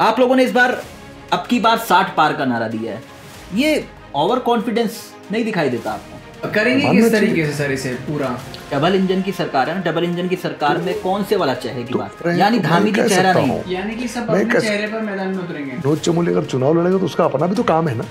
आप लोगों ने इस बार अब की बार साठ पार का नारा दिया है ये ओवर कॉन्फिडेंस नहीं दिखाई देता आपको करेंगे किस तरीके से सर इसे पूरा डबल इंजन की सरकार है ना डबल इंजन की सरकार में कौन से वाला चेहरे की तो बात यानी तो धामी का चेहरा नहीं यानी कि सब अपने चेहरे पर मैदान में उतरेंगे रोज चमोली अगर चुनाव लड़ेगा तो उसका अपना भी तो काम है ना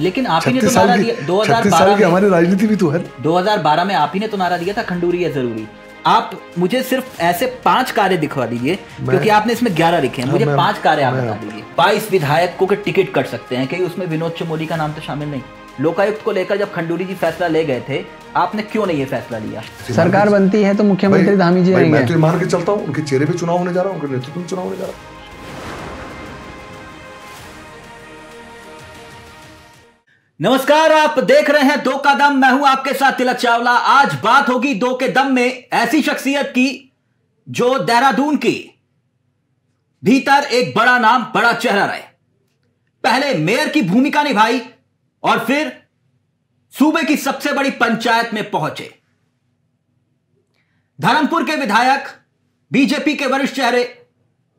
लेकिन आप ही ने तो नारा दिया दो हजार बारह हमारी राजनीति भी तो है दो हजार बारह में आप ही ने तो नारा दिया था खंडूरी है जरूरी आप मुझे सिर्फ ऐसे पांच कार्य दिखवा दीजिए क्योंकि आपने इसमें ग्यारह लिखे हैं मुझे पांच कार्य आप बता दीजिए बाईस विधायक को के टिकट कट सकते हैं क्योंकि उसमें विनोद चमोली का नाम तो शामिल नहीं लोकायुक्त को लेकर जब खंडूरी जी फैसला ले गए थे आपने क्यों नहीं ये फैसला लिया सरकार बनती है तो मुख्यमंत्री धामी जी मैं तो मान के चलता हूँ उनके चेहरे पे चुनाव होने जा रहा है उनके नेतृत्व में चुनाव होने जा रहा है नमस्कार आप देख रहे हैं दो का दम मैं हूं आपके साथ तिलक चावला आज बात होगी दो के दम में ऐसी शख्सियत की जो देहरादून की भीतर एक बड़ा नाम बड़ा चेहरा रहे पहले मेयर की भूमिका निभाई और फिर सूबे की सबसे बड़ी पंचायत में पहुंचे धर्मपुर के विधायक बीजेपी के वरिष्ठ चेहरे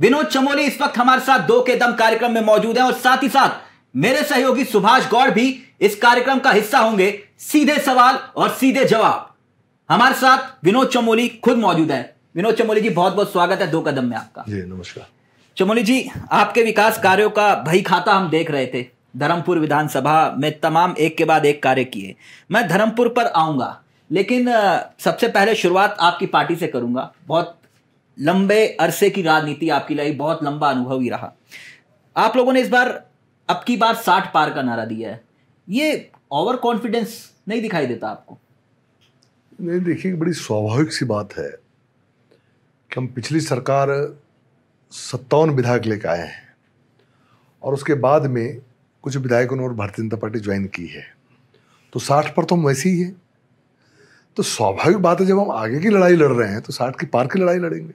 विनोद चमोली इस वक्त हमारे साथ दो के दम कार्यक्रम में मौजूद हैं और साथ ही साथ मेरे सहयोगी सुभाष गौड़ भी इस कार्यक्रम का हिस्सा होंगे सीधे सवाल और सीधे जवाब हमारे साथ विनोद चमोली खुद मौजूद है विनोद चमोली जी बहुत बहुत स्वागत है दो कदम में आपका जी नमस्कार चमोली जी आपके विकास कार्यों का भई खाता हम देख रहे थे धर्मपुर विधानसभा में तमाम एक के बाद एक कार्य किए मैं धर्मपुर पर आऊंगा लेकिन सबसे पहले शुरुआत आपकी पार्टी से करूंगा बहुत लंबे अरसे की राजनीति आपकी लाई बहुत लंबा अनुभव ही रहा आप लोगों ने इस बार अब की बार साठ पार का नारा दिया है ये ओवर कॉन्फिडेंस नहीं दिखाई देता आपको नहीं देखिए बड़ी स्वाभाविक सी बात है कि हम पिछली सरकार सत्तावन विधायक लेकर आए हैं और उसके बाद में कुछ विधायकों ने और भारतीय जनता पार्टी ज्वाइन की है तो साठ पर तो हम वैसे ही है तो स्वाभाविक बात है जब हम आगे की लड़ाई लड़ रहे हैं तो साठ की पार की लड़ाई लड़ेंगे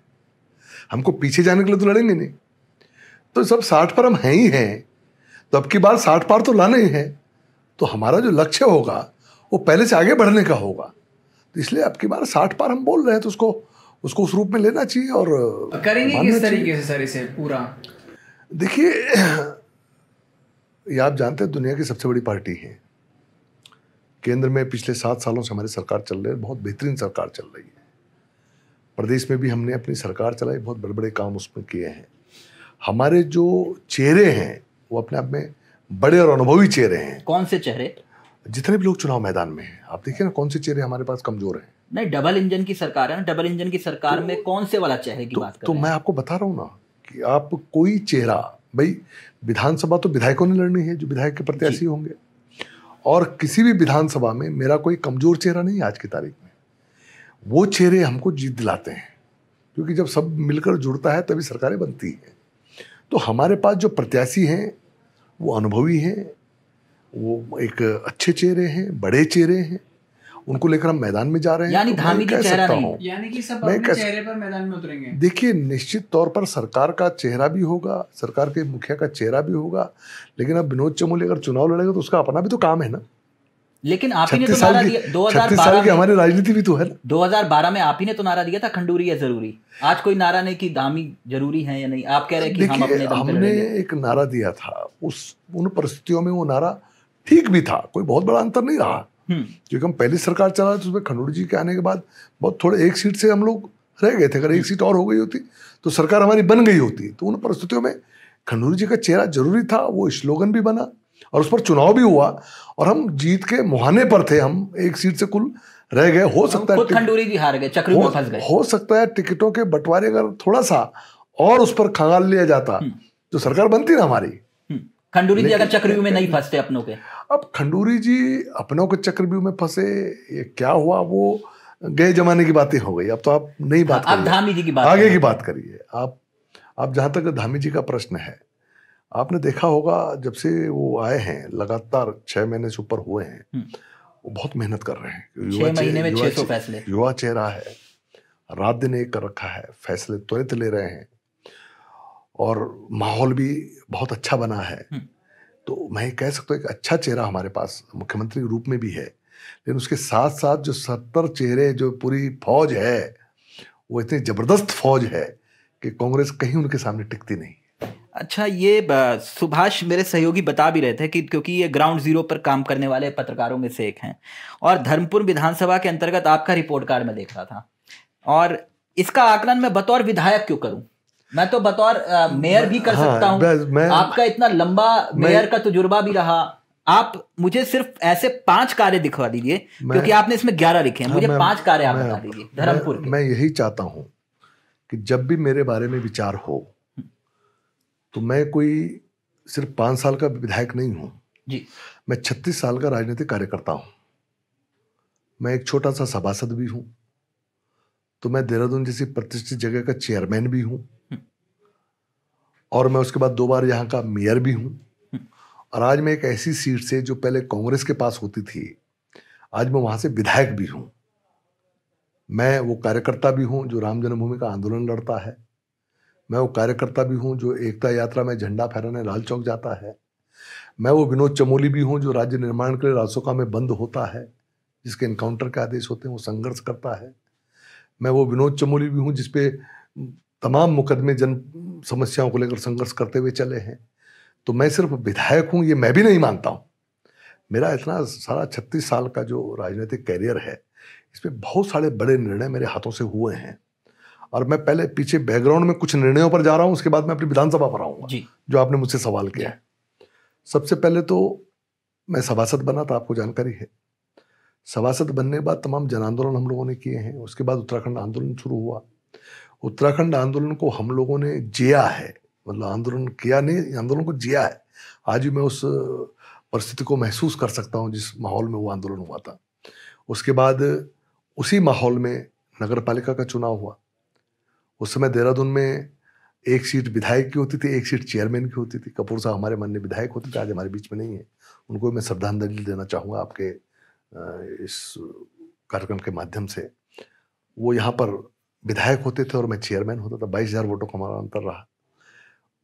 हमको पीछे जाने के लिए तो लड़ेंगे नहीं तो सब साठ पर हम हैं ही हैं तो अब की बार साठ पार तो लाना ही है तो हमारा जो लक्ष्य होगा वो पहले से आगे बढ़ने का होगा तो इसलिए अब की बार साठ पार हम बोल रहे हैं तो उसको उसको उस रूप में लेना चाहिए और करेंगे किस तरीके से सर इसे पूरा देखिए ये आप जानते हैं दुनिया की सबसे बड़ी पार्टी है केंद्र में पिछले सात सालों से हमारी सरकार चल रही है बहुत बेहतरीन सरकार चल रही है प्रदेश में भी हमने अपनी सरकार चलाई बहुत बड़े बड़े काम उसमें किए हैं हमारे जो चेहरे हैं वो अपने आप में बड़े और अनुभवी चेहरे हैं कौन से चेहरे जितने भी लोग चुनाव मैदान में हैं आप देखिए ना कौन से चेहरे हमारे पास कमजोर हैं नहीं डबल इंजन की सरकार है ना डबल इंजन की सरकार तो, में कौन से वाला चेहरे की तो, बात कर तो मैं आपको बता रहा हूँ ना कि आप कोई चेहरा भाई विधानसभा तो विधायकों ने लड़नी है जो विधायक के प्रत्याशी होंगे और किसी भी विधानसभा में मेरा कोई कमजोर चेहरा नहीं आज की तारीख में वो चेहरे हमको जीत दिलाते हैं क्योंकि जब सब मिलकर जुड़ता है तभी सरकारें बनती हैं तो हमारे पास जो प्रत्याशी हैं वो अनुभवी हैं वो एक अच्छे चेहरे हैं बड़े चेहरे हैं उनको लेकर हम मैदान में जा रहे हैं यानी तो धामी तो चेहरा नहीं यानी कि सब अपने कह... चेहरे पर मैदान में उतरेंगे देखिए निश्चित तौर पर सरकार का चेहरा भी होगा सरकार के मुखिया का चेहरा भी होगा लेकिन अब विनोद चमोली अगर चुनाव लड़ेगा तो उसका अपना भी तो काम है ना लेकिन आप ही ने तो नारा दिया 2012 की हमारी राजनीति भी तो है दो बारह में आप ही ने तो नारा दिया था खंडूरी है जरूरी आज कोई नारा नहीं कि दामी जरूरी है या नहीं आप कह रहे हैं कि हम अपने हमने एक नारा दिया था उस उन परिस्थितियों में वो नारा ठीक भी था कोई बहुत बड़ा अंतर नहीं रहा हम्म। क्योंकि हम पहली सरकार चला तो उसमें खंडूर जी के आने के बाद बहुत थोड़े एक सीट से हम लोग रह गए थे अगर एक हम्म। सीट और हो गई होती तो सरकार हमारी बन गई होती तो उन परिस्थितियों में खंडूर जी का चेहरा जरूरी था वो स्लोगन भी बना और उस पर चुनाव भी हुआ और हम जीत के मुहाने पर थे हम एक सीट से कुल रह गए हो सकता है खंडूरी जी हार गए चक्री हो, में फंस गए हो सकता है टिकटों के बंटवारे अगर थोड़ा सा और उस पर खंगाल लिया जाता हम्म। तो सरकार बनती ना हमारी खंडूरी जी अगर चक्रव्यूह में नहीं फंसते अपनों के अब खंडूरी जी अपनों के चक्रव्यूह में फंसे ये क्या हुआ वो गए जमाने की बातें हो गई अब तो आप नहीं बात आप धामी जी की बात आगे की बात करिए आप आप जहाँ तक धामी जी का प्रश्न है आपने देखा होगा जब से वो आए हैं लगातार छह महीने से ऊपर हुए हैं हम्म। वो बहुत मेहनत कर रहे हैं युवा महीने में 600 फैसले युवा चेहरा है रात दिन एक कर रखा है फैसले त्वरित ले रहे हैं और माहौल भी बहुत अच्छा बना है हम्म। तो मैं कह सकता हूँ एक अच्छा चेहरा हमारे पास मुख्यमंत्री के रूप में भी है लेकिन उसके साथ साथ जो सत्तर चेहरे जो पूरी फौज है वो इतनी ज़बरदस्त फौज है कि कांग्रेस कहीं उनके सामने टिकती नहीं अच्छा ये सुभाष मेरे सहयोगी बता भी रहे थे कि क्योंकि ये ग्राउंड जीरो पर काम करने वाले पत्रकारों में से एक हैं और धर्मपुर विधानसभा के अंतर्गत आपका रिपोर्ट कार्ड में देख रहा था और इसका आकलन मैं बतौर विधायक क्यों करूं मैं तो बतौर मेयर भी कर हाँ, सकता हूँ आपका इतना लंबा मेयर का तजुर्बा भी रहा आप मुझे सिर्फ ऐसे पांच कार्य दिखवा दीजिए क्योंकि आपने इसमें ग्यारह लिखे हैं हाँ, मुझे हाँ, पांच कार्य आप बता दीजिए धर्मपुर मैं, मैं यही चाहता हूं कि जब भी मेरे बारे में विचार हो तो मैं कोई सिर्फ पांच साल का विधायक नहीं हूं जी मैं छत्तीस साल का राजनीतिक कार्यकर्ता हूं मैं एक छोटा सा सभासद भी हूं तो मैं देहरादून जैसी प्रतिष्ठित जगह का चेयरमैन भी हूँ हम्म। और मैं उसके बाद दो बार यहाँ का मेयर भी हूँ हम्म। और आज मैं एक ऐसी सीट से जो पहले कांग्रेस के पास होती थी आज मैं वहां से विधायक भी हूँ मैं वो कार्यकर्ता भी हूँ जो राम जन्मभूमि का आंदोलन लड़ता है मैं वो कार्यकर्ता भी हूँ जो एकता यात्रा में झंडा फहराने लाल चौक जाता है मैं वो विनोद चमोली भी हूँ जो राज्य निर्माण के लिए रासोका में बंद होता है जिसके इनकाउंटर के आदेश होते हैं वो संघर्ष करता है मैं वो विनोद चमोली भी हूँ जिसपे तमाम मुकदमे जन समस्याओं को लेकर संघर्ष करते हुए चले हैं तो मैं सिर्फ विधायक हूँ ये मैं भी नहीं मानता हूँ मेरा इतना सारा छत्तीस साल का जो राजनीतिक कैरियर है इसमें बहुत सारे बड़े निर्णय मेरे हाथों से हुए हैं और मैं पहले पीछे बैकग्राउंड में कुछ निर्णयों पर जा रहा हूँ उसके बाद मैं अपनी विधानसभा पर आऊँगा जो आपने मुझसे सवाल किया है सबसे पहले तो मैं सभासद बना था तो आपको जानकारी है सभासद बनने के बाद तमाम जन आंदोलन हम लोगों ने किए हैं उसके बाद उत्तराखंड आंदोलन शुरू हुआ उत्तराखंड आंदोलन को हम लोगों ने जिया है मतलब आंदोलन किया नहीं आंदोलन को जिया है आज भी मैं उस परिस्थिति को महसूस कर सकता हूँ जिस माहौल में वो आंदोलन हुआ था उसके बाद उसी माहौल में नगर पालिका का चुनाव हुआ उस समय देहरादून में एक सीट विधायक की होती थी एक सीट चेयरमैन की होती थी कपूर साहब हमारे मान्य विधायक होते थे आज हमारे बीच में नहीं है उनको मैं श्रद्धांजलि देना चाहूँगा आपके इस कार्यक्रम के माध्यम से वो यहाँ पर विधायक होते थे और मैं चेयरमैन होता था बाईस हज़ार वोटों का हमारा अंतर रहा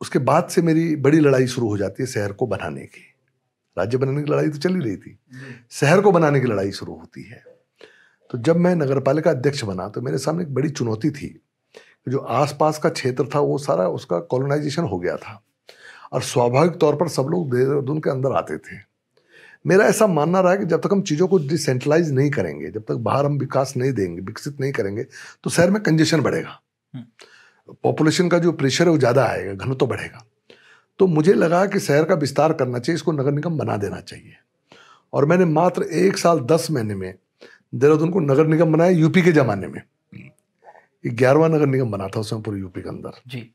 उसके बाद से मेरी बड़ी लड़ाई शुरू हो जाती है शहर को बनाने की राज्य बनाने की लड़ाई तो चल ही रही थी हम्म। शहर को बनाने की लड़ाई शुरू होती है तो जब मैं पालिका अध्यक्ष बना तो मेरे सामने एक बड़ी चुनौती थी जो आसपास का क्षेत्र था वो सारा उसका कॉलोनाइजेशन हो गया था और स्वाभाविक तौर पर सब लोग देहरादून के अंदर आते थे मेरा ऐसा मानना रहा है कि जब तक हम चीज़ों को डिसेंट्रलाइज नहीं करेंगे जब तक बाहर हम विकास नहीं देंगे विकसित नहीं करेंगे तो शहर में कंजेशन बढ़ेगा पॉपुलेशन हम्म। का जो प्रेशर है वो ज़्यादा आएगा घन तो बढ़ेगा तो मुझे लगा कि शहर का विस्तार करना चाहिए इसको नगर निगम बना देना चाहिए और मैंने मात्र एक साल दस महीने में देहरादून को नगर निगम बनाया यूपी के ज़माने में ग्यारहवा नगर निगम बना था उसमें पूरे यूपी के अंदर जी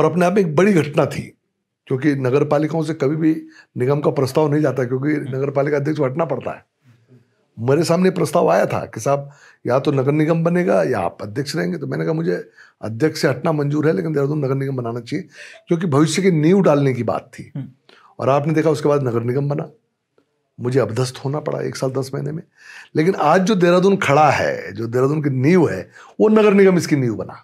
और अपने आप में एक बड़ी घटना थी क्योंकि नगर पालिकाओं से कभी भी निगम का प्रस्ताव नहीं जाता क्योंकि हम्म। नगर पालिका अध्यक्ष को हटना पड़ता है मेरे सामने प्रस्ताव आया था कि साहब या तो नगर निगम बनेगा या आप अध्यक्ष रहेंगे तो मैंने कहा मुझे अध्यक्ष से हटना मंजूर है लेकिन देहरादून नगर निगम बनाना चाहिए क्योंकि भविष्य की नींव डालने की बात थी हम्म। और आपने देखा उसके बाद नगर निगम बना मुझे अभ्यस्त होना पड़ा एक साल दस महीने में लेकिन आज जो देहरादून खड़ा है जो देहरादून की नींव है वो नगर निगम इसकी नींव बना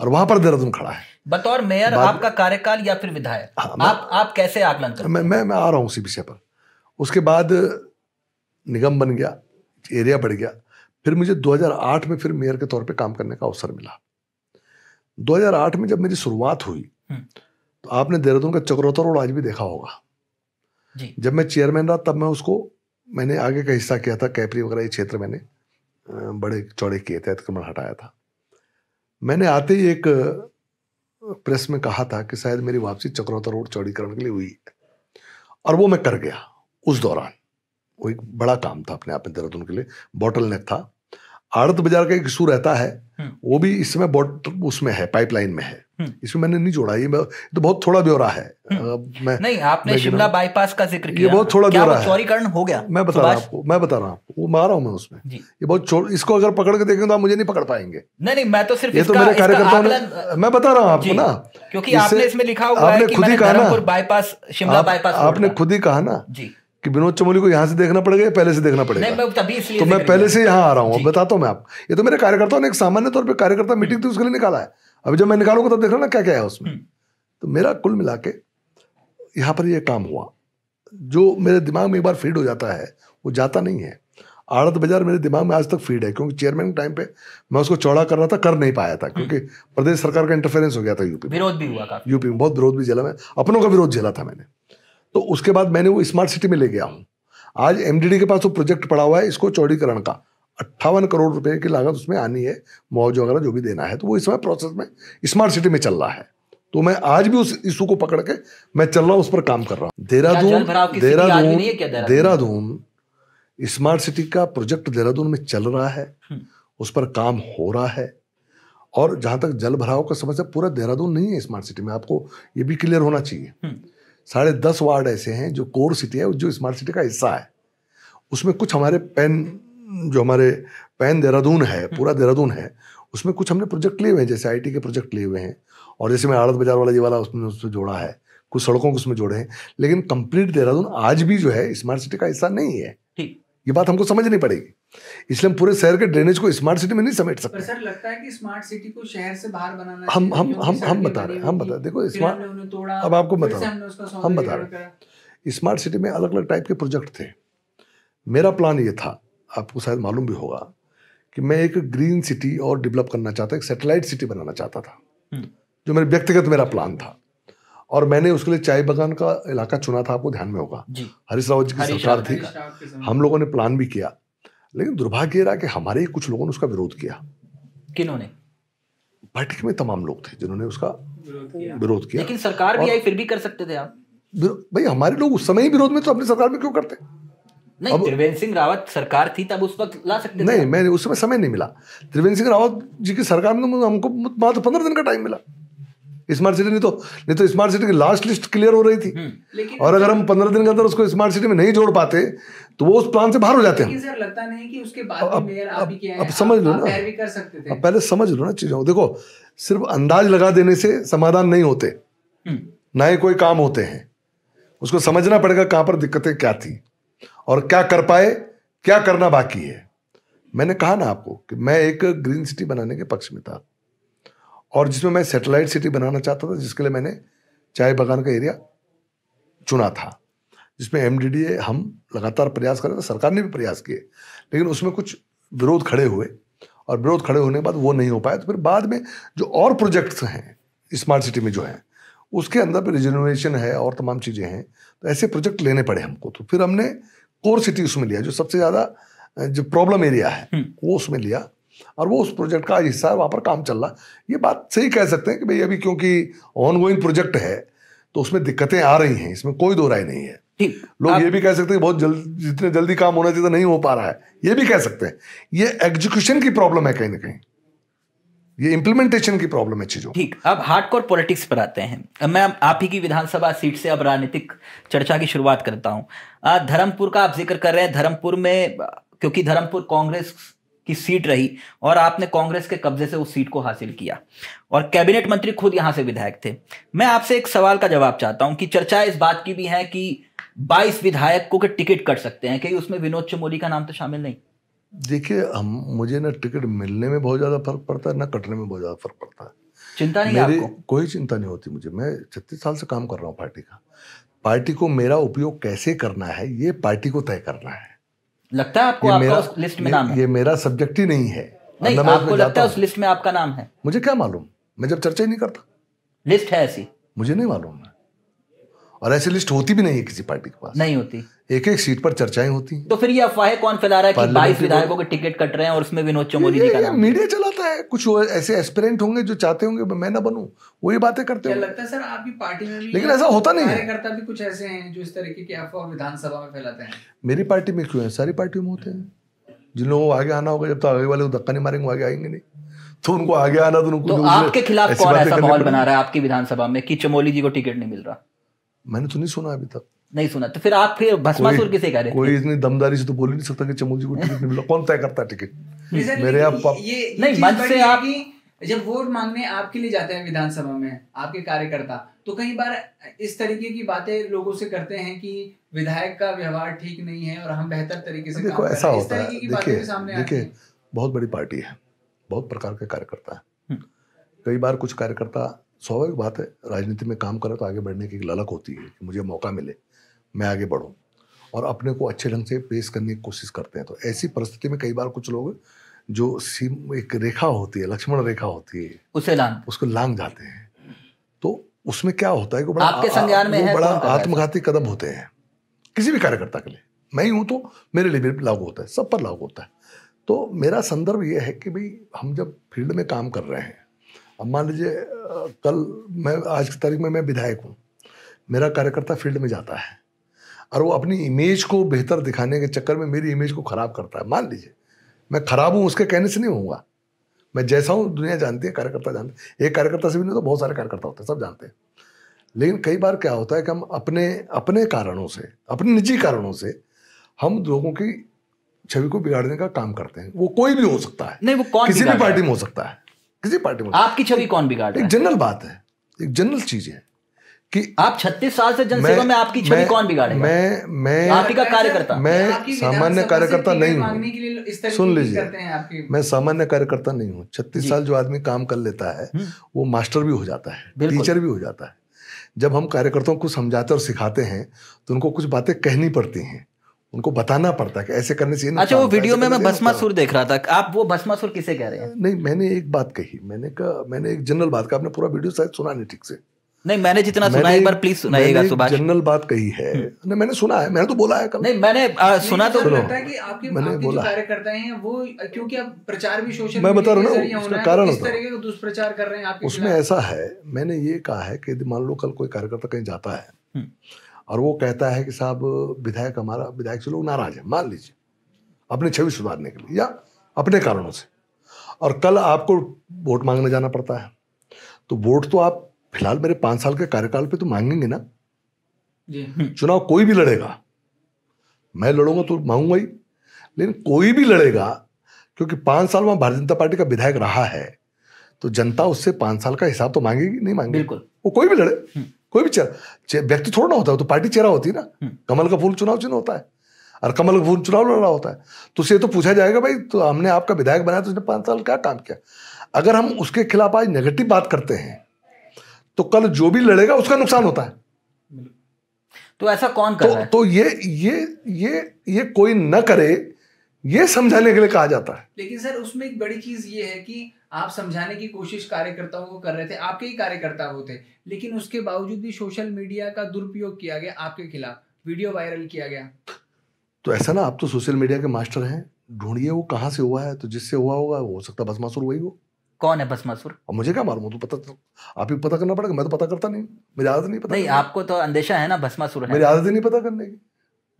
और वहां पर देहरादून खड़ा है बतौर मेयर आपका कार्यकाल या फिर विधायक हाँ, आप आप कैसे आकलन कर मैं मैं मैं आ रहा हूँ उसी विषय पर उसके बाद निगम बन गया एरिया बढ़ गया फिर मुझे 2008 में फिर मेयर के तौर पे काम करने का अवसर मिला 2008 में जब मेरी शुरुआत हुई हम्म। तो आपने देहरादून का चक्रोतर रोड आज भी देखा होगा जी। जब मैं चेयरमैन रहा तब मैं उसको मैंने आगे का हिस्सा किया था कैपरी वगैरह ये क्षेत्र मैंने बड़े चौड़े किए थे अतिक्रमण हटाया था मैंने आते ही एक प्रेस में कहा था कि शायद मेरी वापसी चक्रौता रोड चौड़ीकरण के लिए हुई है और वो मैं कर गया उस दौरान वो एक बड़ा काम था अपने आप में देहरादून के लिए बॉटल नेक था आड़त बाजार का एक इशू रहता है हम्म। वो भी इस समय उसमें है पाइपलाइन में है हम्म। इसमें मैंने नहीं जोड़ा ये तो बहुत थोड़ा ब्यौरा है हम्म। मैं नहीं आपने शिमला बाईपास का जिक्र किया ये बहुत थोड़ा ब्यौरा है चौरीकरण हो गया मैं बता रहा आपको मैं बता रहा आपको वो मार रहा हूँ मैं उसमें ये बहुत इसको अगर पकड़ के देखें तो आप मुझे नहीं पकड़ पाएंगे नहीं नहीं मैं तो सिर्फ ये तो मेरे कार्यकर्ता मैं बता रहा हूँ आपको ना क्योंकि आपने इसमें लिखा हुआ है खुद ही कहा ना बाईपास शिमला बाईपास आपने खुद ही कहा ना जी कि विनोद चमोली को यहां से देखना पड़ेगा या पहले से देखना पड़ेगा मैं तभी इसलिए तो मैं पहले से यहाँ आ रहा हूँ बताता हूँ मैं आप ये तो मेरे कार्यकर्ताओं ने एक सामान्य तौर पर कार्यकर्ता मीटिंग थी उसके लिए निकाला है अभी जब मैं निकालूंगा तब देख रहा ना क्या क्या है उसमें हम्म। तो मेरा कुल मिला के यहाँ पर यह काम हुआ जो मेरे दिमाग में एक बार फीड हो जाता है वो जाता नहीं है आड़त बाजार मेरे दिमाग में आज तक फीड है क्योंकि चेयरमैन टाइम पे मैं उसको चौड़ा कर रहा था कर नहीं पाया था क्योंकि हम्म। प्रदेश सरकार का इंटरफेरेंस हो गया था यूपी विरोध भी हुआ था यूपी में बहुत विरोध भी झेला मैं अपनों का विरोध झेला था मैंने तो उसके बाद मैंने वो स्मार्ट सिटी में ले गया हूँ आज एम के पास वो प्रोजेक्ट पड़ा हुआ है इसको चौड़ीकरण का अट्ठावन करोड़ रुपए की लागत उसमें आनी है मुआवजा वगैरह जो भी देना है तो वो इस समय प्रोसेस में स्मार्ट सिटी में चल रहा है तो मैं आज भी उस इशू को पकड़ के मैं चल रहा हूँ उस पर काम कर रहा हूँ देहरादून देहरादून देहरादून स्मार्ट सिटी का प्रोजेक्ट देहरादून में चल रहा है हम्म। उस पर काम हो रहा है और जहां तक जल भराव का समस्या पूरा देहरादून नहीं है स्मार्ट सिटी में आपको ये भी क्लियर होना चाहिए हम्म। साढ़े दस वार्ड ऐसे हैं जो कोर सिटी है जो स्मार्ट सिटी का हिस्सा है उसमें कुछ हमारे पेन जो हमारे पैन देहरादून है हम्म। पूरा देहरादून है उसमें कुछ हमने प्रोजेक्ट लिए हुए हैं जैसे आईटी के प्रोजेक्ट लिए हुए हैं और जैसे मैं आड़त बाजार वाला ये वाला उसमें उसमें जोड़ा है कुछ सड़कों को उसमें जोड़े हैं लेकिन कंप्लीट देहरादून आज भी जो है स्मार्ट सिटी का हिस्सा नहीं है ठीक ये बात हमको समझ नहीं पड़ेगी इसलिए हम पूरे शहर के ड्रेनेज को स्मार्ट सिटी में नहीं समेट सकते सर लगता है कि स्मार्ट सिटी को शहर से बाहर बनाना हम हम हम हम बता रहे हैं हम बता देखो स्मार्ट अब आपको बता हम बता रहे हैं स्मार्ट सिटी में अलग अलग टाइप के प्रोजेक्ट थे मेरा प्लान ये था आपको शायद मालूम भी होगा कि मैं एक ग्रीन सिटी और डेवलप करना चाहता एक सेटेलाइट सिटी बनाना चाहता था हम्म। जो मेरे व्यक्तिगत मेरा प्लान था और मैंने उसके लिए चाय बागान का इलाका चुना था आपको ध्यान में होगा हरीश रावत जी की सरकार थी हम लोगों ने प्लान भी किया लेकिन दुर्भाग्य रहा कि हमारे ही कुछ लोगों ने उसका विरोध किया किन्होंने बैठक में तमाम लोग थे जिन्होंने उसका विरोध किया लेकिन सरकार भी आई फिर भी कर सकते थे आप भाई हमारे लोग उस समय ही विरोध में तो अपनी सरकार में क्यों करते नहीं त्रिवेंद्र सिंह रावत सरकार थी तब उस वक्त ला सकते नहीं मैंने उस समय समय नहीं मिला त्रिवेंद्र सिंह रावत जी की सरकार में तो हमको मात्र पंद्रह दिन का टाइम मिला स्मार्ट सिटी नहीं तो नहीं तो स्मार्ट सिटी की लास्ट लिस्ट क्लियर हो रही थी हम्म। और अगर हम पंद्रह दिन के अंदर उसको स्मार्ट सिटी में नहीं जोड़ पाते तो वो उस प्लान से बाहर हो जाते हैं लगता नहीं कि उसके बाद अब, अब, अब समझ लो ना अब पहले समझ लो ना चीजों देखो सिर्फ अंदाज लगा देने से समाधान नहीं होते हम्म। ना ही कोई काम होते हैं उसको समझना पड़ेगा कहां पर दिक्कतें क्या थी और क्या कर पाए क्या करना बाकी है मैंने कहा ना आपको कि मैं एक ग्रीन सिटी बनाने के पक्ष में था और जिसमें मैं सेटेलाइट सिटी बनाना चाहता था जिसके लिए मैंने चाय बागान का एरिया चुना था जिसमें एम हम लगातार प्रयास कर रहे थे सरकार ने भी प्रयास किए लेकिन उसमें कुछ विरोध खड़े हुए और विरोध खड़े होने के बाद वो नहीं हो पाया तो फिर बाद में जो और प्रोजेक्ट्स हैं स्मार्ट सिटी में जो हैं उसके अंदर भी रिजनोवेशन है और तमाम चीज़ें हैं तो ऐसे प्रोजेक्ट लेने पड़े हमको तो फिर हमने कोर सिटी उसमें लिया जो सबसे ज़्यादा जो प्रॉब्लम एरिया है हम्म। वो उसमें लिया और वो उस प्रोजेक्ट का हिस्सा है वहाँ पर काम चल रहा है ये बात सही कह सकते हैं कि भाई अभी क्योंकि ऑनगोइंग प्रोजेक्ट है तो उसमें दिक्कतें आ रही हैं इसमें कोई दो राय नहीं है लोग ये भी कह सकते हैं बहुत जल्द जितने जल्दी काम होना चाहिए तो नहीं हो पा रहा है ये भी कह सकते हैं ये एग्जीक्यूशन की प्रॉब्लम है कहीं ना कहीं ये इम्प्लीमेंटेशन की प्रॉब्लम है चीजों ठीक अब हार्डकोर पॉलिटिक्स पर आते हैं मैं आप ही की विधानसभा सीट से अब राजनीतिक चर्चा की शुरुआत करता हूं धर्मपुर का आप जिक्र कर रहे हैं धर्मपुर में क्योंकि धर्मपुर कांग्रेस की सीट रही और आपने कांग्रेस के कब्जे से उस सीट को हासिल किया और कैबिनेट मंत्री खुद यहां से विधायक थे मैं आपसे एक सवाल का जवाब चाहता हूं कि चर्चा इस बात की भी है कि 22 विधायकों के टिकट कट सकते हैं कहीं उसमें विनोद चमोली का नाम तो शामिल नहीं देखिए हम मुझे ना टिकट मिलने में बहुत ज़्यादा फर्क पड़ता है ना कटने में बहुत ज़्यादा फर्क पड़ता है चिंता नहीं मेरी आपको? कोई चिंता नहीं होती मुझे मैं छत्तीस साल से काम कर रहा हूँ पार्टी का पार्टी को मेरा उपयोग कैसे करना है ये पार्टी को तय करना है लगता है आपको आपका मेरा, उस लिस्ट में ये, नाम है ये मेरा सब्जेक्ट ही नहीं है नहीं आपको लगता है उस लिस्ट में आपका नाम है मुझे क्या मालूम मैं जब चर्चा ही नहीं करता लिस्ट है ऐसी मुझे नहीं मालूम और ऐसी लिस्ट होती भी नहीं है किसी पार्टी के पास नहीं होती एक एक सीट पर चर्चाएं होती तो फिर ये अफवाह कौन फैला रहा है कि बाईस विधायकों के टिकट कट रहे हैं और उसमें विनोद चमोली जी का मीडिया चलाता है कुछ ऐसे एस्पिरेंट होंगे जो चाहते होंगे मैं ना वो वही बातें करते हैं लगता है सर आप भी पार्टी में लेकिन ऐसा होता नहीं कार्यकर्ता भी कुछ ऐसे हैं जो इस तरीके की अफवाह विधानसभा में फैलाते हैं मेरी पार्टी में क्यों है सारी पार्टियों में होते हैं जिन लोगों को आगे आना होगा जब तो आगे वाले को धक्का नहीं मारेंगे आगे आएंगे नहीं तो उनको आगे आना तो उनको तो आपके खिलाफ कौन ऐसा माहौल बना रहा है आपकी विधानसभा में कि चमोली जी को टिकट नहीं मिल रहा मैंने तो नहीं सुना अभी तक नहीं सुना तो फिर आप फिर भस्मासुर किसे कह रहे कोई इतनी दमदारी से तो बोल ही नहीं सकता कि चमोल जी को टिकट नहीं मिला कौन तय करता है टिकट मेरे आप नहीं मन से आप जब वोट मांगने आपके लिए जाते हैं विधानसभा में आपके कार्यकर्ता तो कई बार इस तरीके की बातें लोगों से करते हैं कि विधायक का व्यवहार ठीक नहीं है और हम बेहतर तरीके से देखो ऐसा होता है देखिए देखिए बहुत बड़ी पार्टी है बहुत प्रकार के कार्यकर्ता है हम्म। कई बार कुछ कार्यकर्ता स्वाभाविक बात है राजनीति में काम करें तो आगे बढ़ने की एक ललक होती है कि मुझे मौका मिले मैं आगे बढ़ूँ और अपने को अच्छे ढंग से पेश करने की कोशिश करते हैं तो ऐसी परिस्थिति में कई बार कुछ लोग जो सीम एक रेखा होती है लक्ष्मण रेखा होती है उसे लांग उसको लांग जाते हैं तो उसमें क्या होता है कि बड़ा आपके संज्ञान में है बड़ा आत्मघाती कदम होते हैं किसी भी कार्यकर्ता के लिए मैं ही हूं तो मेरे लिए भी लागू होता है सब पर लागू होता है तो मेरा संदर्भ यह है कि भाई हम जब फील्ड में काम कर रहे हैं अब मान लीजिए कल मैं आज की तारीख में मैं विधायक हूँ मेरा कार्यकर्ता फील्ड में जाता है और वो अपनी इमेज को बेहतर दिखाने के चक्कर में मेरी इमेज को ख़राब करता है मान लीजिए मैं ख़राब हूँ उसके कहने से नहीं होऊंगा मैं जैसा हूँ दुनिया जानती है कार्यकर्ता जानते एक कार्यकर्ता से भी नहीं तो बहुत सारे कार्यकर्ता होते हैं सब जानते हैं लेकिन कई बार क्या होता है कि हम अपने अपने कारणों से अपने निजी कारणों से हम लोगों की छवि को बिगाड़ने का काम करते हैं वो कोई भी हो सकता है नहीं वो कौन किसी भी पार्टी में हो सकता है किसी पार्टी में आपकी छवि कौन बिगाड़ रहा है जनरल बात है एक जनरल चीज है कि आप 36 साल से जनसेवा में आपकी छवि कौन बिगाड़ेगा मैं मैं आप का कार्यकर्ता मैं सामान्य कार्यकर्ता नहीं हूँ सुन लीजिए मैं सामान्य कार्यकर्ता नहीं हूँ छत्तीस साल जो आदमी काम कर लेता है हम्म। वो मास्टर भी हो जाता है टीचर भी हो जाता है जब हम कार्यकर्ताओं को समझाते और सिखाते हैं तो उनको कुछ बातें कहनी पड़ती हैं उनको बताना पड़ता है कि ऐसे करने से अच्छा वो वीडियो में मैं भस्मासुर देख रहा था आप वो भस्मासुर किसे कह रहे हैं नहीं मैंने एक बात कही मैंने कहा मैंने एक जनरल बात कहा आपने पूरा वीडियो शायद सुना नहीं ठीक से नहीं मैंने जितना सुना एक बार प्लीज सुनाइएगा सुबह जनरल बात कही है हम्म। नहीं मैंने सुना है मैंने तो बोला है कल नहीं मैंने आ, सुना नहीं, तो लगता है कि आपके मैंने आपके बोला कार्यकर्ता हैं वो क्योंकि आप प्रचार भी सोशल मैं बता रहा हूँ उसका तो कारण होता है दुष्प्रचार कर रहे हैं उसमें ऐसा है मैंने ये कहा है कि मान लो कल कोई कार्यकर्ता कहीं जाता है हम्म। और वो कहता है कि साहब विधायक हमारा विधायक से लोग नाराज है मान लीजिए अपनी छवि सुधारने के लिए या अपने कारणों से और कल आपको वोट मांगने जाना पड़ता है तो वोट तो आप फिलहाल मेरे पांच साल के कार्यकाल पे तो मांगेंगे ना चुनाव कोई भी लड़ेगा मैं लड़ूंगा तो मांगूंगा ही लेकिन कोई भी लड़ेगा क्योंकि पांच साल वहां भारतीय जनता पार्टी का विधायक रहा है तो जनता उससे पांच साल का हिसाब तो मांगेगी नहीं मांगेगी बिल्कुल वो कोई भी लड़े हम्म। कोई भी चेहरा व्यक्ति थोड़ा ना होता है तो पार्टी चेहरा होती है ना हम्म। कमल का फूल चुनाव चिन्ह होता है और कमल का फूल चुनाव लड़ रहा होता है तो उसे तो पूछा जाएगा भाई तो हमने आपका विधायक बनाया तो उसने पाँच साल क्या काम किया अगर हम उसके खिलाफ आज नेगेटिव बात करते हैं तो कल जो भी लड़ेगा उसका नुकसान होता है तो ऐसा कौन कर तो, रहा है? तो ये ये ये ये कोई न करे ये समझाने के लिए कहा जाता है लेकिन सर उसमें एक बड़ी चीज ये है कि आप समझाने की कोशिश कार्यकर्ताओं को कर रहे थे आपके ही कार्यकर्ता वो थे लेकिन उसके बावजूद भी सोशल मीडिया का दुरुपयोग किया गया आपके खिलाफ वीडियो वायरल किया गया तो ऐसा ना आप तो सोशल मीडिया के मास्टर हैं ढूंढिए वो कहाँ से हुआ है तो जिससे हुआ होगा हो सकता है बस वही हो कौन है बसमासुर और मुझे क्या मालूम तो पता आप ही पता करना पड़ेगा मैं तो पता करता नहीं मेरी आदत नहीं पता नहीं आपको तो अंदेशा है ना भस्मासुर है मेरी आदत ही नहीं पता करने की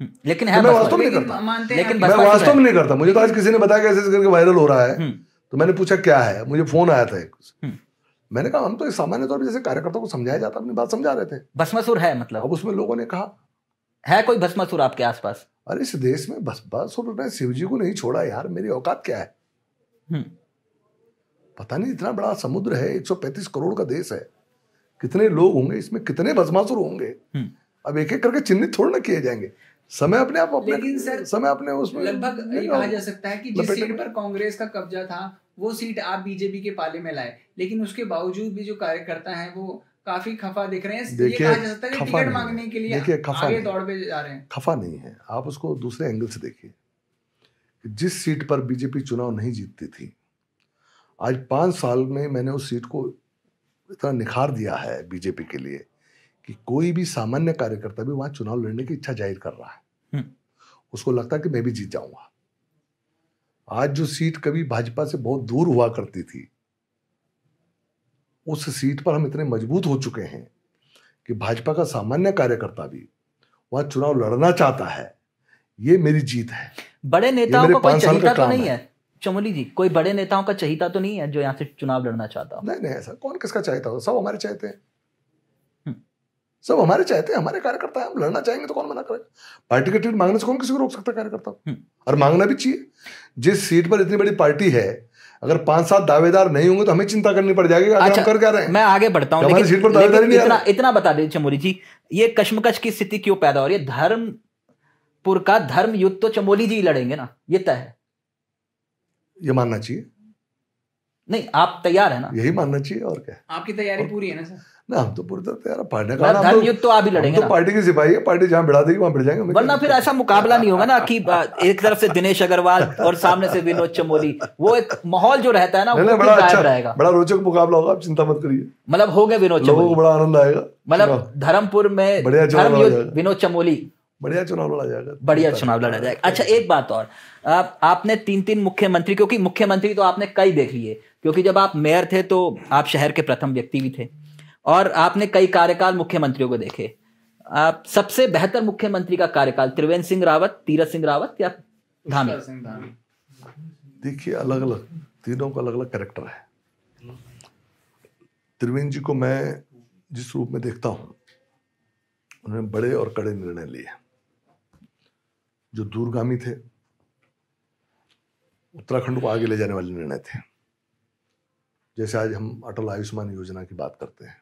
हम्म, लेकिन तो है तो मैं वास्तव में नहीं करता लेकिन मैं वास्तव में नहीं करता मुझे तो आज किसी ने बताया कि ऐसे करके वायरल हो रहा है हम्म। तो मैंने पूछा क्या है मुझे फोन आया था एक हम्म। मैंने कहा हम तो सामान्य तौर पर जैसे कार्यकर्ता को समझाया जाता अपनी बात समझा रहे थे भस्मासुर है मतलब अब उसमें लोगों ने कहा है कोई भस्मासुर आपके आसपास अरे इस देश में भस्मासुर ने शिव जी को नहीं छोड़ा यार मेरी औकात क्या है हम्म। पता नहीं इतना बड़ा समुद्र है एक करोड़ का देश है कितने लोग होंगे इसमें कितने भस्मासुर होंगे हम्म। अब एक एक करके चिन्हित थोड़े ना किए जाएंगे समय अपने आप अपने लेकिन सर समय अपने उसमें लगभग ये कहा जा सकता है कि जिस सीट पर कांग्रेस का कब्जा था वो सीट आप बीजेपी के पाले में लाए लेकिन उसके बावजूद भी जो कार्यकर्ता है वो काफी खफा दिख रहे हैं ये कहा जा सकता है कि टिकट मांगने के लिए आगे दौड़ पे जा रहे हैं खफा नहीं है आप उसको दूसरे एंगल से देखिए जिस सीट पर बीजेपी चुनाव नहीं जीतती थी आज पांच साल में मैंने उस सीट को इतना निखार दिया है बीजेपी के लिए कि कोई भी सामान्य कार्यकर्ता भी वहां चुनाव लड़ने की इच्छा जाहिर कर रहा है हम्म। उसको लगता है कि मैं भी जीत जाऊंगा आज जो सीट कभी भाजपा से बहुत दूर हुआ करती थी उस सीट पर हम इतने मजबूत हो चुके हैं कि भाजपा का सामान्य कार्यकर्ता भी वहां चुनाव लड़ना चाहता है ये मेरी जीत है बड़े नेताओं का कोई चहिता तो नहीं है, है। चमोली जी कोई बड़े नेताओं का चहिता तो नहीं है जो यहाँ से चुनाव लड़ना चाहता नहीं नहीं ऐसा कौन किसका चाहता हो सब हमारे चाहते हैं सब हमारे चाहते हैं हमारे कार्यकर्ता है हम लड़ना चाहेंगे तो कौन मना करेगा पार्टी का टिकट मांगने से कौन किसी को रोक सकता है कार्यकर्ता हम्म। और मांगना भी चाहिए जिस सीट पर इतनी बड़ी पार्टी है अगर पांच सात दावेदार नहीं होंगे तो हमें चिंता करनी पड़ जाएगी अच्छा, कर क्या रहे हैं मैं आगे बढ़ता हूँ सीट पर दावेदारी नहीं इतना, इतना बता दें चमोली जी ये कश्मकश की स्थिति क्यों पैदा हो रही है धर्मपुर का धर्म युद्ध तो चमोली जी लड़ेंगे ना ये तय है ये मानना चाहिए नहीं आप तैयार है ना यही मानना चाहिए और क्या आपकी तैयारी पूरी है ना सर ना हम तो पूरी तरह तो पार्टी का धर्म तो- युद्ध तो आप ही लड़ेंगे तो पार्टी की सिपाही है पार्टी जहाँ बिड़ा देगी वहाँ बिड़ जाएंगे वरना फिर ऐसा मुकाबला नहीं होगा ना कि एक तरफ से दिनेश अग्रवाल और सामने से विनोद चमोली वो एक माहौल जो रहता है ना वो बड़ा अच्छा रहेगा बड़ा रोचक मुकाबला होगा आप चिंता मत करिए मतलब हो गए विनोद चमोली बड़ा आनंद आएगा मतलब धर्मपुर में धर्म युद्ध विनोद चमोली बढ़िया चुनाव लड़ा जाएगा बढ़िया चुनाव लड़ा जाएगा अच्छा एक बात और आप आपने तीन तीन मुख्यमंत्री क्योंकि मुख्यमंत्री तो आपने कई देख लिए क्योंकि जब आप मेयर थे तो आप शहर के प्रथम व्यक्ति भी थे और आपने कई कार्यकाल मुख्यमंत्रियों को देखे आप सबसे बेहतर मुख्यमंत्री का कार्यकाल त्रिवेंद्र सिंह रावत तीरथ सिंह रावत या धामी देखिए अलग अलग तीनों का अलग अलग कैरेक्टर है त्रिवेंद्र जी को मैं जिस रूप में देखता हूं उन्होंने बड़े और कड़े निर्णय लिए जो दूरगामी थे उत्तराखंड को आगे ले जाने वाले निर्णय थे जैसे आज हम अटल आयुष्मान योजना की बात करते हैं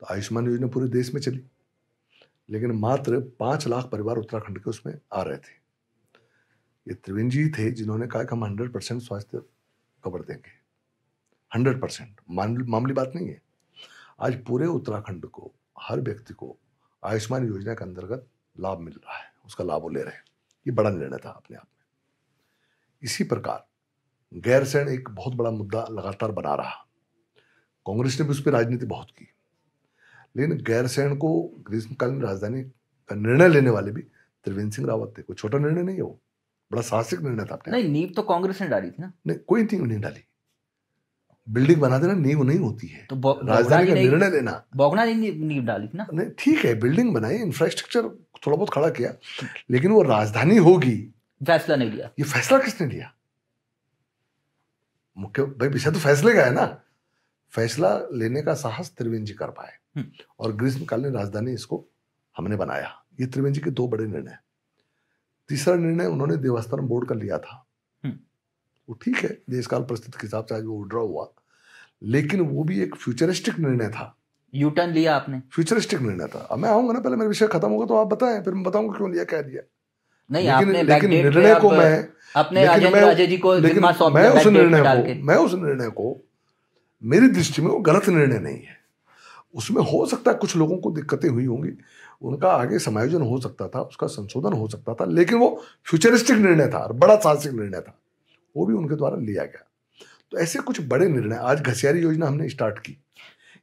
तो आयुष्मान योजना पूरे देश में चली लेकिन मात्र पांच लाख परिवार उत्तराखंड के उसमें आ रहे थे ये त्रिवेंद्र जी थे जिन्होंने कहा कि हम हंड्रेड परसेंट स्वास्थ्य कवर देंगे हंड्रेड परसेंट मामूली बात नहीं है आज पूरे उत्तराखंड को हर व्यक्ति को आयुष्मान योजना के अंतर्गत लाभ मिल रहा है उसका लाभ वो ले रहे हैं ये बड़ा निर्णय था अपने आप में इसी प्रकार गैरसैन एक बहुत बड़ा मुद्दा लगातार बना रहा कांग्रेस ने भी उस पर राजनीति बहुत की लेकिन गैरसैन को ग्रीष्मकालीन राजधानी का निर्णय लेने वाले भी त्रिवेंद्र सिंह रावत थे कोई छोटा निर्णय नहीं है वो बड़ा साहसिक निर्णय था आपने नहीं नींव तो कांग्रेस ने डाली थी ना नहीं कोई नींव नहीं डाली बिल्डिंग बना देना नींव नहीं होती है तो राजधानी का निर्णय लेना बोगना नींव डाली थी ना नहीं ठीक है बिल्डिंग बनाई इंफ्रास्ट्रक्चर थोड़ा बहुत खड़ा किया लेकिन वो राजधानी होगी फैसला नहीं लिया ये फैसला किसने लिया मुख्य भाई विषय तो फैसले का है ना फैसला लेने का साहस त्रिवेंद जी कर पाए हम्म। और ग्रीष्मकालीन राजधानी इसको हमने बनाया ये त्रिवेंद जी के दो बड़े निर्णय तीसरा निर्णय उन्होंने देवस्थान बोर्ड का लिया था हम्म। वो ठीक है देश काल परिस्थिति के हिसाब से आज वो उड्रा हुआ लेकिन वो भी एक फ्यूचरिस्टिक निर्णय था यू टर्न लिया आपने फ्यूचरिस्टिक निर्णय था अब मैं आऊंगा ना पहले मेरा विषय खत्म होगा तो आप बताएं फिर मैं बताऊंगा क्यों लिया क्या लिया नहीं लेकिन, आपने लेकिन निर्णय को मैं अपने लेकिन मैं, जी को लेकिन मैं उस निर्णय को मैं उस निर्णय को मेरी दृष्टि में वो गलत निर्णय नहीं है उसमें हो सकता है कुछ लोगों को दिक्कतें हुई होंगी उनका आगे समायोजन हो सकता था उसका संशोधन हो सकता था लेकिन वो फ्यूचरिस्टिक निर्णय था और बड़ा साहसिक निर्णय था वो भी उनके द्वारा लिया गया तो ऐसे कुछ बड़े निर्णय आज घसियारी योजना हमने स्टार्ट की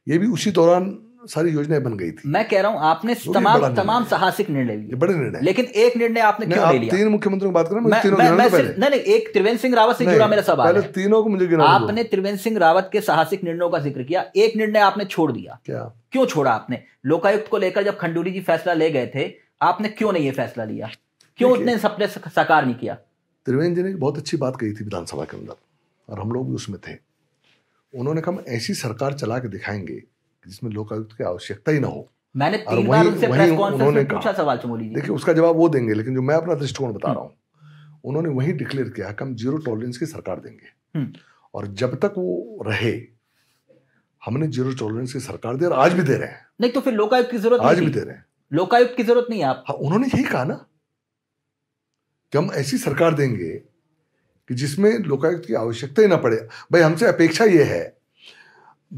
ये भी उसी दौरान सारी योजनाएं बन गई थी मैं कह रहा हूँ आपने तो तमाम तमाम साहसिक निर्णय लिए बड़े निर्णय लेकिन एक निर्णय आपने क्यों ले लिया तीन मुख्यमंत्रियों की बात करें मैं, तीनों नहीं नहीं एक त्रिवेंद्र सिंह रावत से जुड़ा मेरा सवाल पहले तीनों को मुझे आपने त्रिवेंद्र सिंह रावत के साहसिक निर्णयों का जिक्र किया एक निर्णय आपने छोड़ दिया क्या क्यों छोड़ा आपने लोकायुक्त को लेकर जब खंडूरी जी फैसला ले गए थे आपने क्यों नहीं ये फैसला लिया क्यों उसने सपने साकार नहीं किया त्रिवेंद्र जी ने बहुत अच्छी बात कही थी विधानसभा के अंदर और हम लोग भी उसमें थे उन्होंने कहा हम ऐसी सरकार चला के दिखाएंगे जिसमें लोकायुक्त की आवश्यकता ही ना हो मैंने तीन बार उनसे प्रेस कॉन्फ्रेंस पूछा सवाल चमोली देखिए उसका जवाब वो देंगे लेकिन जो मैं अपना दृष्टिकोण बता रहा हम्म। हूँ उन्होंने वही डिक्लेयर किया कि हम जीरो टॉलरेंस की सरकार देंगे हम्म। और जब तक वो रहे हमने जीरो टॉलरेंस की सरकार दी और आज भी दे रहे हैं नहीं तो फिर लोकायुक्त की जरूरत आज भी दे रहे हैं लोकायुक्त की जरूरत नहीं आप हाँ उन्होंने यही कहा ना कि हम ऐसी सरकार देंगे कि जिसमें लोकायुक्त की आवश्यकता ही ना पड़े भाई हमसे अपेक्षा यह है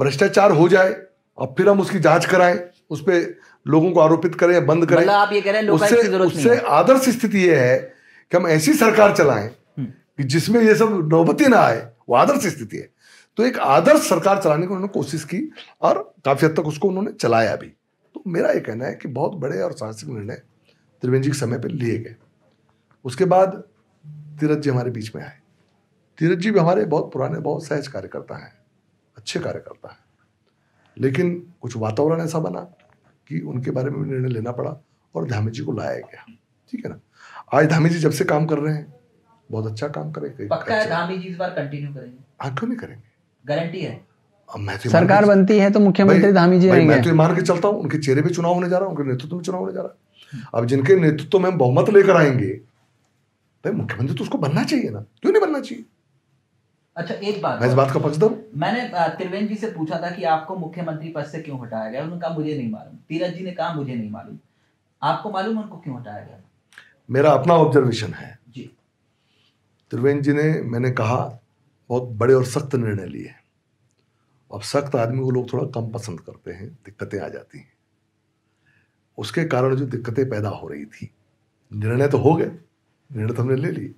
भ्रष्टाचार हो जाए और फिर हम उसकी जांच कराएं उस पर लोगों को आरोपित करें या बंद करें मतलब आप ये कह रहे हैं उससे उससे आदर्श स्थिति ये है कि हम ऐसी सरकार चलाएं हम्म। कि जिसमें ये सब नौबती ना आए वो आदर्श स्थिति है तो एक आदर्श सरकार चलाने की उन्होंने कोशिश की और काफी हद तक उसको उन्होंने चलाया भी तो मेरा ये कहना है कि बहुत बड़े और साहसिक निर्णय त्रिवेंद्र जी के समय पर लिए गए उसके बाद तीरथ जी हमारे बीच में आए तीरथ जी भी हमारे बहुत पुराने बहुत सहज कार्यकर्ता हैं अच्छे कार्यकर्ता हैं लेकिन कुछ वातावरण ऐसा बना कि उनके बारे में निर्णय लेना पड़ा और धामी जी को लाया गया ठीक है ना आज धामी जी जब से काम कर रहे हैं बहुत अच्छा काम करें पक्का है धामी जी इस बार कंटिन्यू करेंगे हाँ क्यों नहीं करेंगे गारंटी है तो सरकार बनती है तो मुख्यमंत्री धामी जी मैं तो मान के चलता हूँ उनके चेहरे पे चुनाव होने जा रहा है उनके नेतृत्व में चुनाव होने जा रहा है अब जिनके नेतृत्व में हम बहुमत लेकर आएंगे भाई मुख्यमंत्री तो उसको बनना चाहिए ना क्यों नहीं बनना चाहिए अच्छा एक बात मैं इस बात का पक्ष दू मैंने त्रिवेंद्र जी से पूछा था कि आपको मुख्यमंत्री पद से क्यों हटाया गया उन्होंने कहा मुझे नहीं मालूम तीरथ जी ने कहा मुझे नहीं मालूम आपको मालूम उनको क्यों हटाया गया मेरा अपना ऑब्जर्वेशन है जी त्रिवेंद्र जी ने मैंने कहा बहुत बड़े और सख्त निर्णय लिए अब सख्त आदमी को लोग थोड़ा कम पसंद करते हैं दिक्कतें आ जाती हैं उसके कारण जो दिक्कतें पैदा हो रही थी निर्णय तो हो गए निर्णय तो हमने ले लिए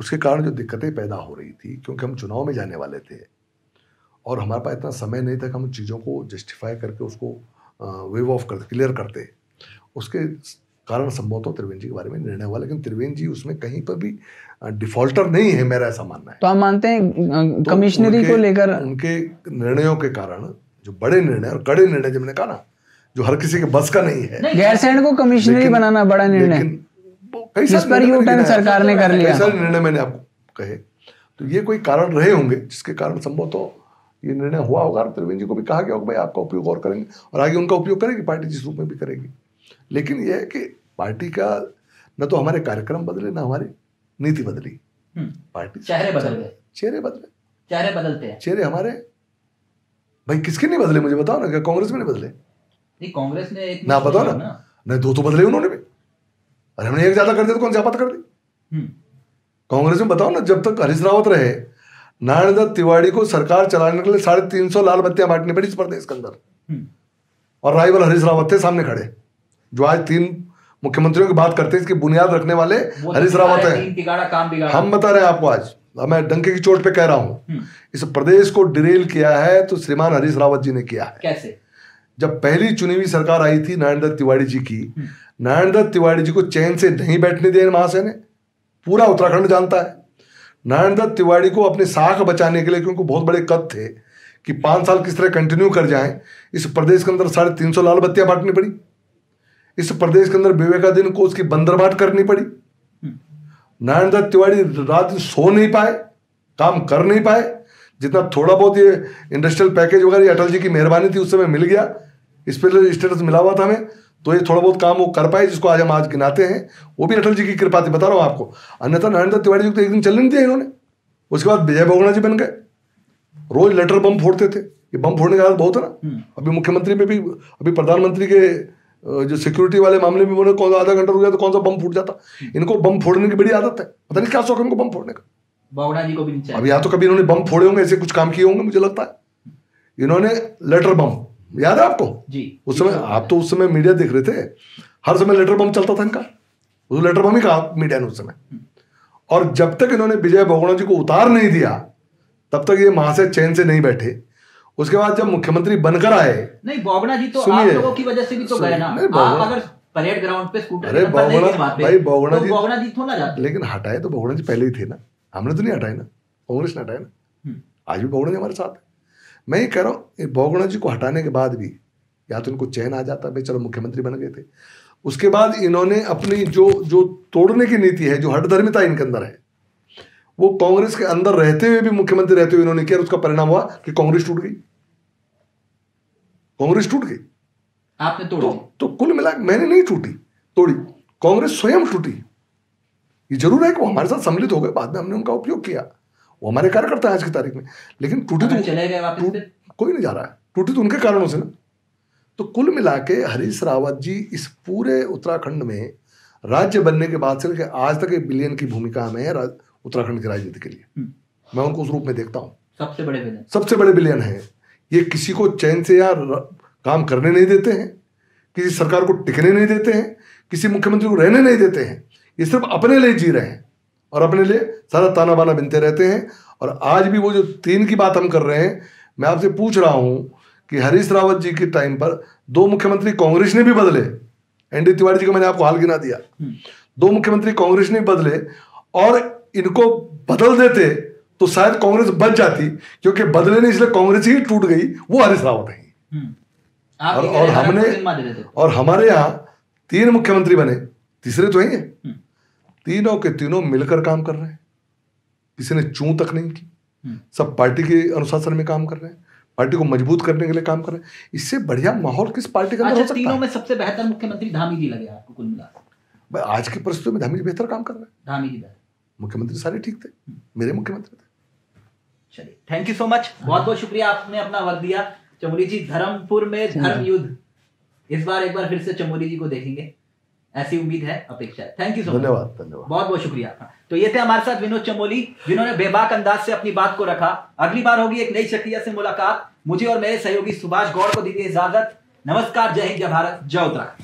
उसके कारण जो दिक्कतें पैदा हो रही थी क्योंकि हम चुनाव में जाने वाले थे और हमारे पास इतना समय नहीं था कि हम चीज़ों को जस्टिफाई करके उसको वेव ऑफ कर क्लियर करते उसके कारण संभवतः तो त्रिवेंद्र जी के बारे में निर्णय हुआ लेकिन त्रिवेंद्र जी उसमें कहीं पर भी डिफॉल्टर नहीं है मेरा ऐसा मानना है तो हम मानते हैं तो कमिश्नरी को लेकर उनके निर्णयों के कारण जो बड़े निर्णय और कड़े निर्णय जो मैंने कहा ना जो हर किसी के बस का नहीं है गैरसैंड को कमिश्नरी बनाना बड़ा निर्णय पर सरकार ने कर लिया निर्णय मैंने आपको कहे तो ये कोई कारण रहे होंगे जिसके कारण संभव तो ये निर्णय हुआ होगा त्रिवेंद्र जी को भी कहा गया होगा भाई आपका उपयोग और करेंगे और आगे उनका उपयोग करेगी पार्टी जिस रूप में भी करेगी लेकिन यह है कि पार्टी का न तो हमारे कार्यक्रम बदले न हमारी नीति बदली हम्म। पार्टी चेहरे बदल गए चेहरे बदले चेहरे बदलते हैं चेहरे हमारे भाई किसके नहीं बदले मुझे बताओ ना क्या कांग्रेस में नहीं बदले नहीं कांग्रेस ने एक ना बताओ ना नहीं दो तो बदले उन्होंने भी अरे हमने एक ज्यादा कर दिया तो कौन सी कर दी हम्म। कांग्रेस में बताओ ना जब तक हरीश रावत रहे नारायण दत्त तिवाड़ी को सरकार चलाने के लिए साढ़े तीन सौ लाल बत्तियां बांटनी पड़ी इस प्रदेश के अंदर हम्म। और राइवल हरीश रावत थे सामने खड़े जो आज तीन मुख्यमंत्रियों की बात करते हैं इसकी बुनियाद रखने वाले हरीश रावत है हम बता रहे हैं आपको आज मैं डंके की चोट पे कह रहा हूँ हम्म। इस प्रदेश को डिरेल किया है तो श्रीमान हरीश रावत जी ने किया है कैसे जब पहली चुनी हुई सरकार आई थी नारायण दत्त तिवारी जी की नारायण दत्त तिवारी जी को चैन से नहीं बैठने दिया महाशय ने पूरा उत्तराखंड जानता है नारायण दत्त तिवारी को अपनी साख बचाने के लिए क्योंकि बहुत बड़े कद थे कि पाँच साल किस तरह कंटिन्यू कर जाएं इस प्रदेश के अंदर साढ़े तीन सौ लाल बत्तियां बांटनी पड़ी इस प्रदेश के अंदर विवेकाधीन को उसकी बंदरबाट करनी पड़ी नारायण दत्त तिवारी रात सो नहीं पाए काम कर नहीं पाए जितना थोड़ा बहुत ये इंडस्ट्रियल पैकेज वगैरह अटल जी की मेहरबानी थी उस समय मिल गया स्पेशल स्टेटस मिला हुआ था हमें तो ये थोड़ा बहुत काम वो कर पाए जिसको आज हम आज गिनाते हैं वो भी अटल जी की कृपा थी बता रहा हूँ आपको अन्यथा नरेंद्र तिवारी जी को तो एक दिन चलने नहीं दिया इन्होंने उसके बाद विजय भोगना जी बन गए रोज लेटर बम फोड़ते थे ये बम फोड़ने का आदत बहुत है ना हम्म। अभी मुख्यमंत्री में भी अभी प्रधानमंत्री के जो सिक्योरिटी वाले मामले में बोले कौन सा आधा घंटा रुक गया तो कौन सा बम फूट जाता इनको बम फोड़ने की बड़ी आदत है पता नहीं क्या शौक है इनको बम फोड़ने का जी को भी अब यहाँ तो कभी इन्होंने बम फोड़े होंगे ऐसे कुछ काम किए होंगे मुझे लगता है इन्होंने लेटर बम याद है आपको जी उस समय हाँ। आप तो उस समय मीडिया देख रहे थे हर समय लेटर बम चलता था इनका उस लेटर बम ही कहा मीडिया ने उस समय और जब तक इन्होंने विजय भगोड़ा जी को उतार नहीं दिया तब तक ये वहां से चैन से नहीं बैठे उसके बाद जब मुख्यमंत्री बनकर आए नहीं बोगना जी तो तो, तो लेकिन हटाए तो बोगना जी पहले ही थे ना हमने तो नहीं हटाए ना कांग्रेस ने हटाया ना हम्म। आज भी बोगना जी हमारे साथ है मैं ये कह रहा हूँ बहुगुणा जी को हटाने के बाद भी या तो इनको चयन आ जाता भाई चलो मुख्यमंत्री बन गए थे उसके बाद इन्होंने अपनी जो जो तोड़ने की नीति है जो हटधर्मिता इनके अंदर है वो कांग्रेस के अंदर रहते हुए भी मुख्यमंत्री रहते हुए इन्होंने किया उसका परिणाम हुआ कि कांग्रेस टूट गई कांग्रेस टूट गई आपने तोड़ी तो, तो कुल मिला मैंने नहीं टूटी तोड़ी कांग्रेस स्वयं टूटी ये जरूर है कि वो हमारे साथ सम्मिलित हो गए बाद में हमने उनका उपयोग किया वो हमारे कार्यकर्ता है आज की तारीख में लेकिन टूटी तो चले कोई नहीं जा रहा है टूटी तो उनके कारणों से ना तो कुल मिला के हरीश रावत जी इस पूरे उत्तराखंड में राज्य बनने के बाद से लेकर आज तक एक बिलियन की भूमिका में है उत्तराखंड की राजनीति के लिए हम्म। मैं उनको उस रूप में देखता हूँ सबसे बड़े बिलियन सबसे बड़े बिलियन हैं ये किसी को चैन से या काम करने नहीं देते हैं किसी सरकार को टिकने नहीं देते हैं किसी मुख्यमंत्री को रहने नहीं देते हैं ये सिर्फ अपने लिए जी रहे हैं और अपने लिए सारा ताना बाना बिनते रहते हैं और आज भी वो जो तीन की बात हम कर रहे हैं मैं आपसे पूछ रहा हूं कि हरीश रावत जी के टाइम पर दो मुख्यमंत्री कांग्रेस ने भी बदले एनडी तिवारी जी को मैंने आपको हाल गिना दिया हम्म। दो मुख्यमंत्री कांग्रेस ने बदले और इनको बदल देते तो शायद कांग्रेस बच जाती क्योंकि बदले नहीं इसलिए कांग्रेस ही टूट गई वो हरीश रावत है हम्म। और, और हमने और हमारे यहाँ तीन मुख्यमंत्री बने तीसरे तो है तीनों के तीनों मिलकर काम कर रहे हैं किसी ने चू तक नहीं की हम्म। सब पार्टी के अनुशासन में काम कर रहे हैं पार्टी को मजबूत करने के लिए काम कर रहे हैं इससे बढ़िया माहौल किस पार्टी का अच्छा, हो सकता तीनों है? में सबसे बेहतर मुख्यमंत्री धामी जी लगे आपको कुल मिला आज की परिस्थिति में धामी जी बेहतर काम कर रहे हैं धामी जी मुख्यमंत्री सारे ठीक थे हम्म। मेरे मुख्यमंत्री थे चलिए थैंक यू सो मच बहुत बहुत शुक्रिया आपने अपना वक्त दिया चमोली जी धर्मपुर में हम्म। धर्म युद्ध इस बार एक बार फिर से चमोली जी को देखेंगे ऐसी उम्मीद है अपेक्षा थैंक यू सो मच धन्यवाद धन्यवाद बहुत बहुत शुक्रिया तो ये थे हमारे साथ विनोद चमोली जिन्होंने बेबाक अंदाज से अपनी बात को रखा अगली बार होगी एक नई शक्तिया से मुलाकात मुझे और मेरे सहयोगी सुभाष गौड़ को दीजिए इजाजत नमस्कार जय हिंद जय भारत जय उत्तराखंड